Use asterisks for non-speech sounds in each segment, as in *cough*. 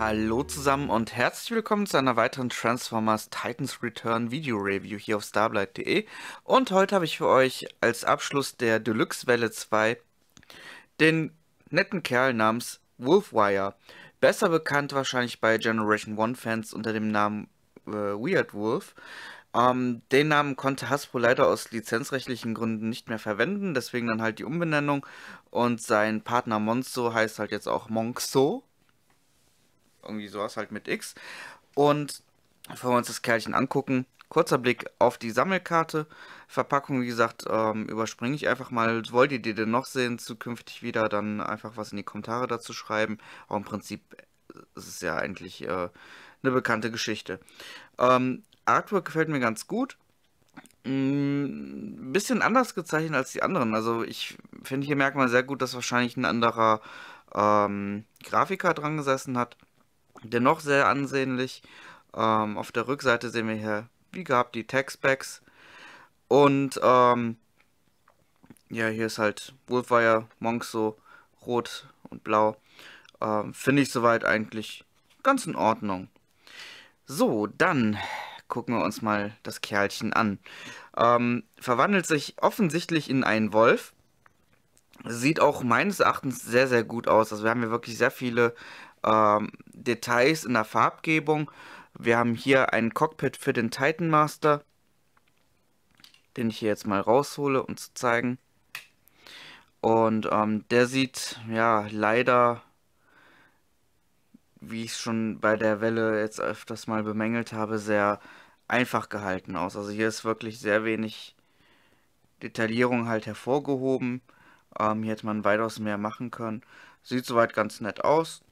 Hallo zusammen und herzlich willkommen zu einer weiteren Transformers Titans Return Video Review hier auf starblight.de und heute habe ich für euch als Abschluss der Deluxe Welle 2 den netten Kerl namens Wolfwire, besser bekannt wahrscheinlich bei Generation 1 Fans unter dem Namen äh, Weird Wolf. Ähm, den Namen konnte Hasbro leider aus lizenzrechtlichen Gründen nicht mehr verwenden, deswegen dann halt die Umbenennung und sein Partner Monzo heißt halt jetzt auch Monxo irgendwie sowas halt mit X. Und bevor wir uns das Kerlchen angucken, kurzer Blick auf die Sammelkarte. Verpackung, wie gesagt, ähm, überspringe ich einfach mal. Wollt ihr die denn noch sehen, zukünftig wieder, dann einfach was in die Kommentare dazu schreiben. Auch im Prinzip äh, ist es ja eigentlich äh, eine bekannte Geschichte. Ähm, Artwork gefällt mir ganz gut. Ein mm, bisschen anders gezeichnet als die anderen. Also ich finde, hier merkt man sehr gut, dass wahrscheinlich ein anderer ähm, Grafiker dran gesessen hat dennoch sehr ansehnlich. Ähm, auf der Rückseite sehen wir hier, wie gehabt, die Tag-Specs. Und ähm, ja, hier ist halt Wolfwire, so Rot und Blau. Ähm, Finde ich soweit eigentlich ganz in Ordnung. So, dann gucken wir uns mal das Kerlchen an. Ähm, verwandelt sich offensichtlich in einen Wolf. Sieht auch meines Erachtens sehr, sehr gut aus. Also wir haben hier wirklich sehr viele ähm, Details in der Farbgebung. Wir haben hier ein Cockpit für den Titan Master, den ich hier jetzt mal raushole, um zu zeigen. Und ähm, der sieht ja leider, wie ich es schon bei der Welle jetzt öfters mal bemängelt habe, sehr einfach gehalten aus. Also hier ist wirklich sehr wenig Detaillierung halt hervorgehoben. Ähm, hier hätte man weitaus mehr machen können. Sieht soweit ganz nett aus.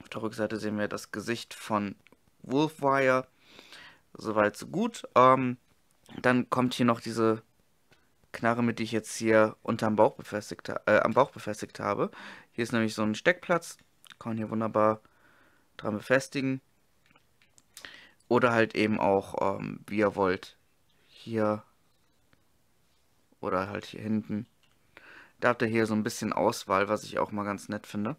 Auf der Rückseite sehen wir das Gesicht von Wolfwire. Soweit so gut. Ähm, dann kommt hier noch diese Knarre mit, die ich jetzt hier unterm Bauch befestigt, äh, am Bauch befestigt habe. Hier ist nämlich so ein Steckplatz. Kann man hier wunderbar dran befestigen. Oder halt eben auch, ähm, wie ihr wollt. Hier. Oder halt hier hinten. Da habt ihr hier so ein bisschen Auswahl, was ich auch mal ganz nett finde.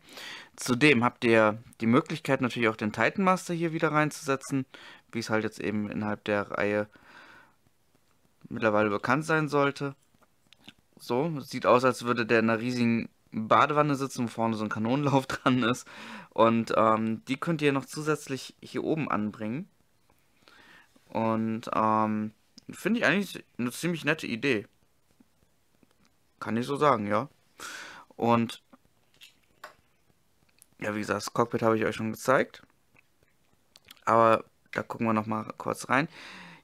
Zudem habt ihr die Möglichkeit natürlich auch den Titan Master hier wieder reinzusetzen, wie es halt jetzt eben innerhalb der Reihe mittlerweile bekannt sein sollte. So, sieht aus, als würde der in einer riesigen Badewanne sitzen, wo vorne so ein Kanonenlauf *laughs* dran ist. Und ähm, die könnt ihr noch zusätzlich hier oben anbringen. Und ähm, finde ich eigentlich eine ziemlich nette Idee. Kann ich so sagen, ja. Und ja, wie gesagt, das Cockpit habe ich euch schon gezeigt. Aber da gucken wir nochmal kurz rein.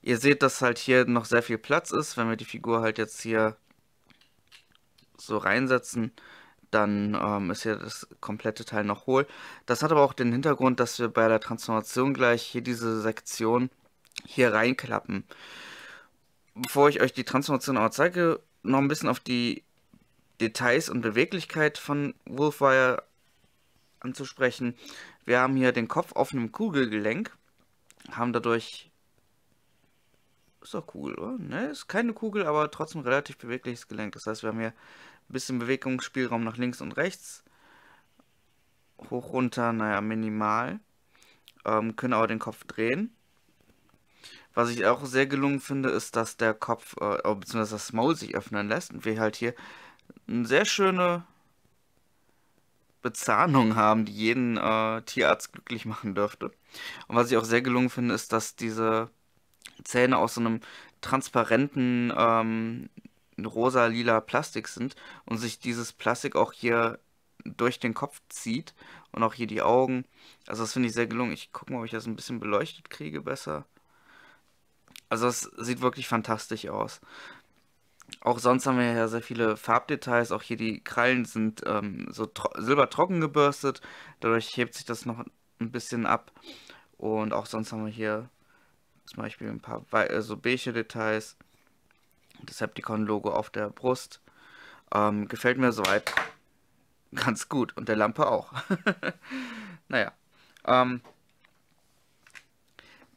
Ihr seht, dass halt hier noch sehr viel Platz ist. Wenn wir die Figur halt jetzt hier so reinsetzen, dann ähm, ist hier das komplette Teil noch hohl. Das hat aber auch den Hintergrund, dass wir bei der Transformation gleich hier diese Sektion hier reinklappen. Bevor ich euch die Transformation aber zeige, noch ein bisschen auf die Details und Beweglichkeit von Wolfwire anzusprechen. Wir haben hier den Kopf auf einem Kugelgelenk, haben dadurch... Ist doch cool, oder? Ne, ist keine Kugel, aber trotzdem relativ bewegliches Gelenk. Das heißt, wir haben hier ein bisschen Bewegungsspielraum nach links und rechts. Hoch, runter, naja, minimal. Ähm, können aber den Kopf drehen. Was ich auch sehr gelungen finde, ist, dass der Kopf, äh, beziehungsweise das Maul sich öffnen lässt und wir halt hier eine sehr schöne Bezahnung haben, die jeden äh, Tierarzt glücklich machen dürfte. Und was ich auch sehr gelungen finde, ist, dass diese Zähne aus so einem transparenten ähm, rosa-lila Plastik sind und sich dieses Plastik auch hier durch den Kopf zieht und auch hier die Augen. Also das finde ich sehr gelungen. Ich gucke mal, ob ich das ein bisschen beleuchtet kriege besser. Also es sieht wirklich fantastisch aus. Auch sonst haben wir ja sehr viele Farbdetails. Auch hier die Krallen sind ähm, so silbertrocken gebürstet. Dadurch hebt sich das noch ein bisschen ab. Und auch sonst haben wir hier zum Beispiel ein paar äh, so beige Details. Das Septicon-Logo auf der Brust. Ähm, gefällt mir soweit ganz gut. Und der Lampe auch. *laughs* naja. Ähm,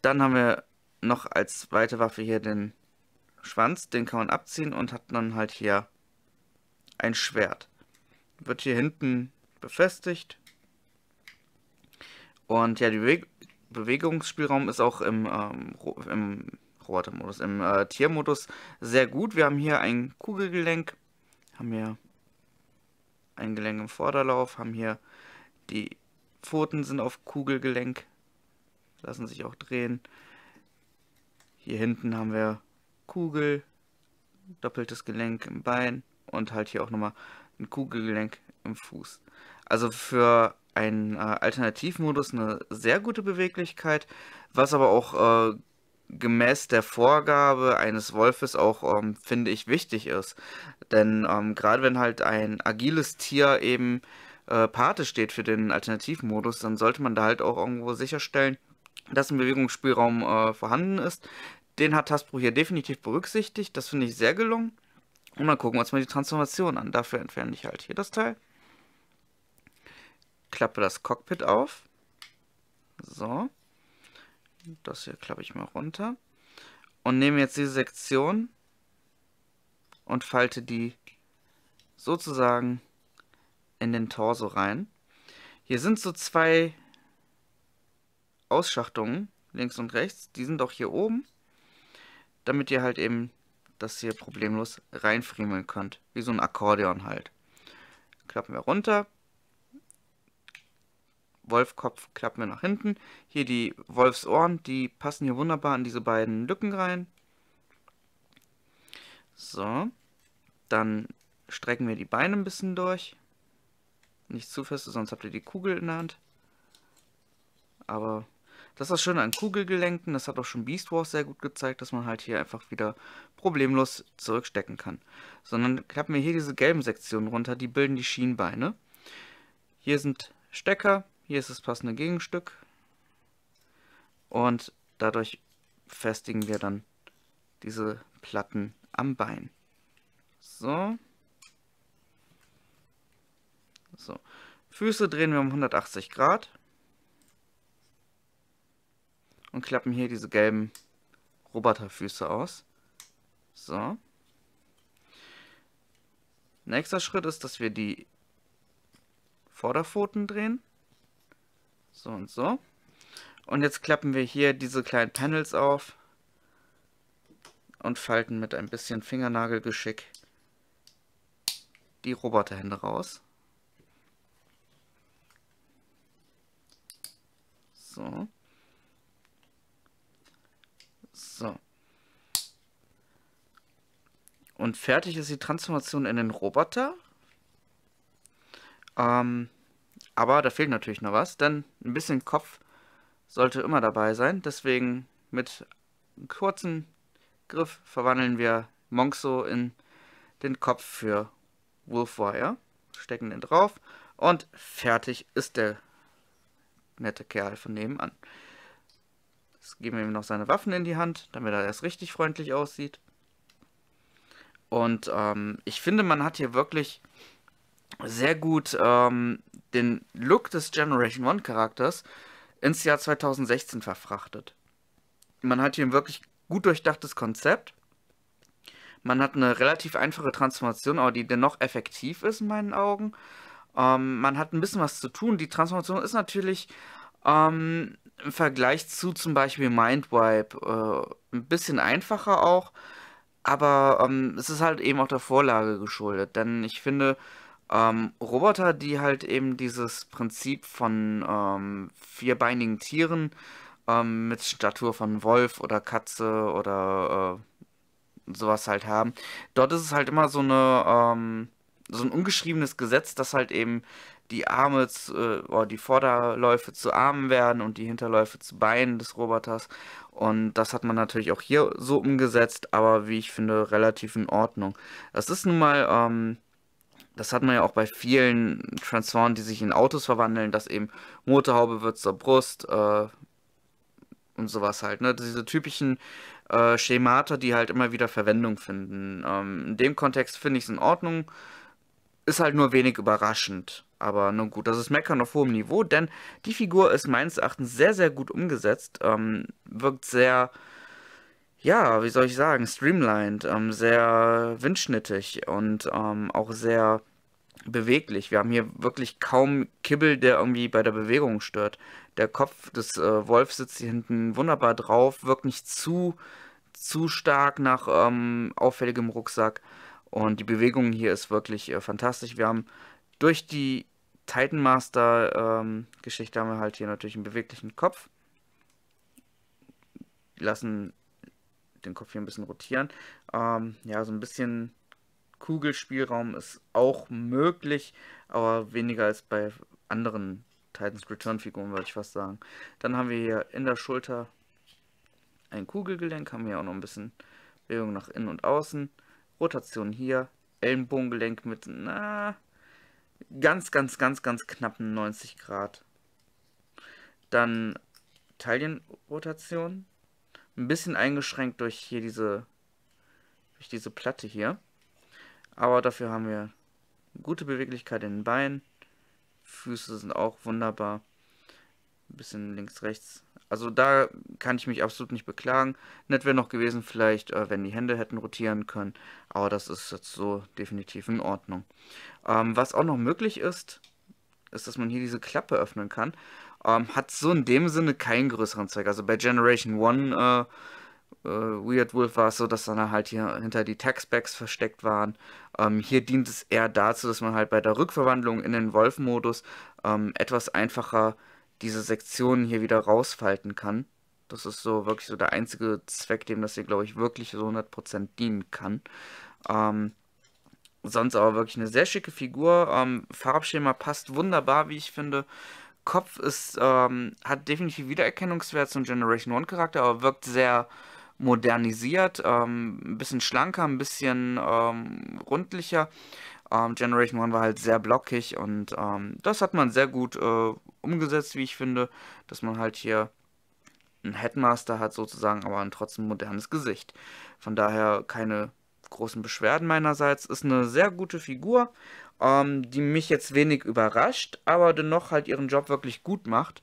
dann haben wir noch als zweite Waffe hier den Schwanz, den kann man abziehen und hat dann halt hier ein Schwert. Wird hier hinten befestigt. Und ja, der Beweg Bewegungsspielraum ist auch im, ähm, im Robotermodus, im äh, Tiermodus sehr gut. Wir haben hier ein Kugelgelenk, haben hier ein Gelenk im Vorderlauf, haben hier die Pfoten sind auf Kugelgelenk, lassen sich auch drehen. Hier hinten haben wir Kugel, doppeltes Gelenk im Bein und halt hier auch nochmal ein Kugelgelenk im Fuß. Also für einen äh, Alternativmodus eine sehr gute Beweglichkeit, was aber auch äh, gemäß der Vorgabe eines Wolfes auch, ähm, finde ich, wichtig ist. Denn ähm, gerade wenn halt ein agiles Tier eben äh, Pate steht für den Alternativmodus, dann sollte man da halt auch irgendwo sicherstellen, dass ein Bewegungsspielraum äh, vorhanden ist, den hat Hasbro hier definitiv berücksichtigt. Das finde ich sehr gelungen. Und dann gucken wir uns mal die Transformation an. Dafür entferne ich halt hier das Teil. Klappe das Cockpit auf. So. Das hier klappe ich mal runter. Und nehme jetzt diese Sektion und falte die sozusagen in den Torso rein. Hier sind so zwei Ausschachtungen, links und rechts. Die sind auch hier oben damit ihr halt eben das hier problemlos reinfriemeln könnt. Wie so ein Akkordeon halt. Klappen wir runter. Wolfkopf klappen wir nach hinten. Hier die Wolfsohren, die passen hier wunderbar in diese beiden Lücken rein. So. Dann strecken wir die Beine ein bisschen durch. Nicht zu fest, sonst habt ihr die Kugel in der Hand. Aber das ist das Schöne an Kugelgelenken, das hat auch schon Beast Wars sehr gut gezeigt, dass man halt hier einfach wieder problemlos zurückstecken kann. Sondern klappen wir hier diese gelben Sektionen runter, die bilden die Schienbeine. Hier sind Stecker, hier ist das passende Gegenstück und dadurch festigen wir dann diese Platten am Bein. So. So. Füße drehen wir um 180 Grad und klappen hier diese gelben Roboterfüße aus. So. Nächster Schritt ist, dass wir die Vorderpfoten drehen. So und so. Und jetzt klappen wir hier diese kleinen Panels auf und falten mit ein bisschen Fingernagelgeschick die Roboterhände raus. So. So. Und fertig ist die Transformation in den Roboter. Ähm, aber da fehlt natürlich noch was, denn ein bisschen Kopf sollte immer dabei sein. Deswegen mit einem kurzen Griff verwandeln wir Monxo in den Kopf für Wolfwire. Stecken den drauf und fertig ist der nette Kerl von nebenan. Jetzt geben wir ihm noch seine Waffen in die Hand, damit er erst richtig freundlich aussieht. Und ähm, ich finde, man hat hier wirklich sehr gut ähm, den Look des Generation One Charakters ins Jahr 2016 verfrachtet. Man hat hier ein wirklich gut durchdachtes Konzept. Man hat eine relativ einfache Transformation, aber die dennoch effektiv ist in meinen Augen. Ähm, man hat ein bisschen was zu tun. Die Transformation ist natürlich ähm, im Vergleich zu zum Beispiel Mindwipe äh, ein bisschen einfacher auch, aber ähm, es ist halt eben auch der Vorlage geschuldet, denn ich finde ähm, Roboter, die halt eben dieses Prinzip von ähm, vierbeinigen Tieren ähm, mit Statur von Wolf oder Katze oder äh, sowas halt haben, dort ist es halt immer so eine ähm, so ein ungeschriebenes Gesetz, dass halt eben die Arme, zu, äh, die Vorderläufe zu Armen werden und die Hinterläufe zu Beinen des Roboters. Und das hat man natürlich auch hier so umgesetzt, aber wie ich finde, relativ in Ordnung. Das ist nun mal, ähm, das hat man ja auch bei vielen Transformern, die sich in Autos verwandeln, dass eben Motorhaube wird zur Brust äh, und sowas halt. Ne? Diese typischen äh, Schemata, die halt immer wieder Verwendung finden. Ähm, in dem Kontext finde ich es in Ordnung ist halt nur wenig überraschend. Aber nun gut, das ist Meckern auf hohem Niveau, denn die Figur ist meines Erachtens sehr, sehr gut umgesetzt. Ähm, wirkt sehr, ja, wie soll ich sagen, streamlined, ähm, sehr windschnittig und ähm, auch sehr beweglich. Wir haben hier wirklich kaum Kibbel, der irgendwie bei der Bewegung stört. Der Kopf des äh, Wolfs sitzt hier hinten wunderbar drauf, wirkt nicht zu, zu stark nach ähm, auffälligem Rucksack. Und die Bewegung hier ist wirklich äh, fantastisch. Wir haben durch die Titan Master ähm, Geschichte haben wir halt hier natürlich einen beweglichen Kopf. Die lassen den Kopf hier ein bisschen rotieren. Ähm, ja, so ein bisschen Kugelspielraum ist auch möglich, aber weniger als bei anderen Titans Return Figuren, würde ich fast sagen. Dann haben wir hier in der Schulter ein Kugelgelenk, haben hier auch noch ein bisschen Bewegung nach innen und außen. Rotation hier, Ellenbogengelenk mit, na, ganz, ganz, ganz, ganz knappen 90 Grad. Dann Talienrotation, ein bisschen eingeschränkt durch hier diese, durch diese Platte hier. Aber dafür haben wir gute Beweglichkeit in den Beinen. Füße sind auch wunderbar. Ein bisschen links, rechts. Also da kann ich mich absolut nicht beklagen. Nett wäre noch gewesen, vielleicht, äh, wenn die Hände hätten rotieren können. Aber das ist jetzt so definitiv in Ordnung. Ähm, was auch noch möglich ist, ist, dass man hier diese Klappe öffnen kann. Ähm, hat so in dem Sinne keinen größeren Zweck. Also bei Generation 1 äh, äh, Weird Wolf war es so, dass dann halt hier hinter die Textbacks versteckt waren. Ähm, hier dient es eher dazu, dass man halt bei der Rückverwandlung in den Wolf-Modus ähm, etwas einfacher diese Sektionen hier wieder rausfalten kann. Das ist so wirklich so der einzige Zweck, dem das hier, glaube ich, wirklich so 100% dienen kann. Ähm, sonst aber wirklich eine sehr schicke Figur. Ähm, Farbschema passt wunderbar, wie ich finde. Kopf ist, ähm, hat definitiv Wiedererkennungswert zum Generation 1 Charakter, aber wirkt sehr modernisiert, ähm, ein bisschen schlanker, ein bisschen ähm, rundlicher. Ähm, Generation 1 war halt sehr blockig und ähm, das hat man sehr gut äh, umgesetzt, wie ich finde, dass man halt hier einen Headmaster hat sozusagen, aber ein trotzdem modernes Gesicht. Von daher keine großen Beschwerden meinerseits. Ist eine sehr gute Figur, ähm, die mich jetzt wenig überrascht, aber dennoch halt ihren Job wirklich gut macht.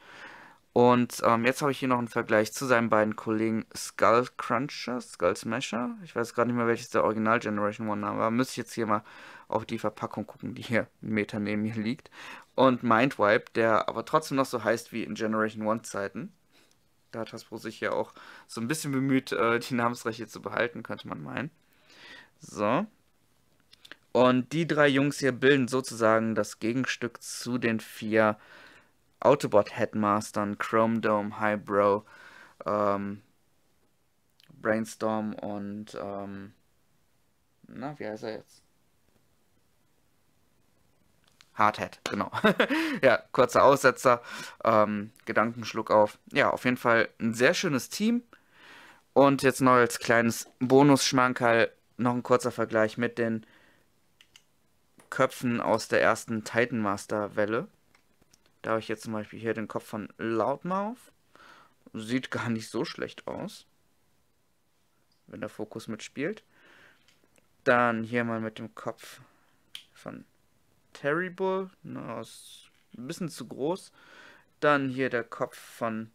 Und ähm, jetzt habe ich hier noch einen Vergleich zu seinen beiden Kollegen Skull Cruncher, Skull Smasher. Ich weiß gerade nicht mehr, welches der Original Generation One Name war. Müsste ich jetzt hier mal auf die Verpackung gucken, die hier einen Meter neben mir liegt. Und Mindwipe, der aber trotzdem noch so heißt wie in Generation One Zeiten. Da hat Hasbro sich ja auch so ein bisschen bemüht, äh, die Namensrechte zu behalten, könnte man meinen. So. Und die drei Jungs hier bilden sozusagen das Gegenstück zu den vier Autobot Headmastern, Chrome Dome, Highbrow, ähm, Brainstorm und ähm, na, wie heißt er jetzt? Hardhead, genau. *laughs* ja, kurzer Aussetzer, ähm, Gedankenschluck auf. Ja, auf jeden Fall ein sehr schönes Team. Und jetzt noch als kleines Bonusschmankerl noch ein kurzer Vergleich mit den Köpfen aus der ersten Titanmaster-Welle. Da habe ich jetzt zum Beispiel hier den Kopf von Loudmouth. Sieht gar nicht so schlecht aus. Wenn der Fokus mitspielt. Dann hier mal mit dem Kopf von Terrible. Ne, Na, ist ein bisschen zu groß. Dann hier der Kopf von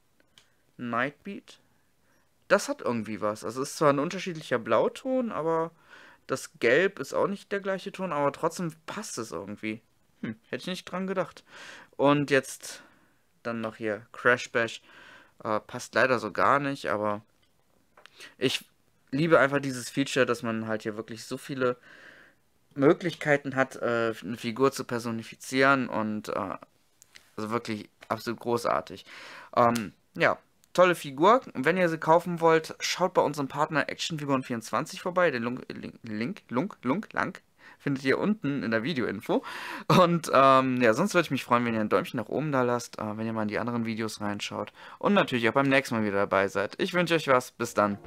Nightbeat. Das hat irgendwie was. Also ist zwar ein unterschiedlicher Blauton, aber das Gelb ist auch nicht der gleiche Ton, aber trotzdem passt es irgendwie. Hm, hätte ich nicht dran gedacht. Und jetzt dann noch hier Crash Bash. Äh, passt leider so gar nicht, aber ich liebe einfach dieses Feature, dass man halt hier wirklich so viele Möglichkeiten hat, äh, eine Figur zu personifizieren und äh, also wirklich absolut großartig. Ähm, ja, tolle Figur. wenn ihr sie kaufen wollt, schaut bei unserem Partner Action Actionfiguren24 vorbei. Den Lunk, Link, Link, Lunk, Lunk, Lang, findet ihr unten in der Videoinfo. Und ähm, ja, sonst würde ich mich freuen, wenn ihr ein Däumchen nach oben da lasst, äh, wenn ihr mal in die anderen Videos reinschaut und natürlich auch beim nächsten Mal wieder dabei seid. Ich wünsche euch was, bis dann.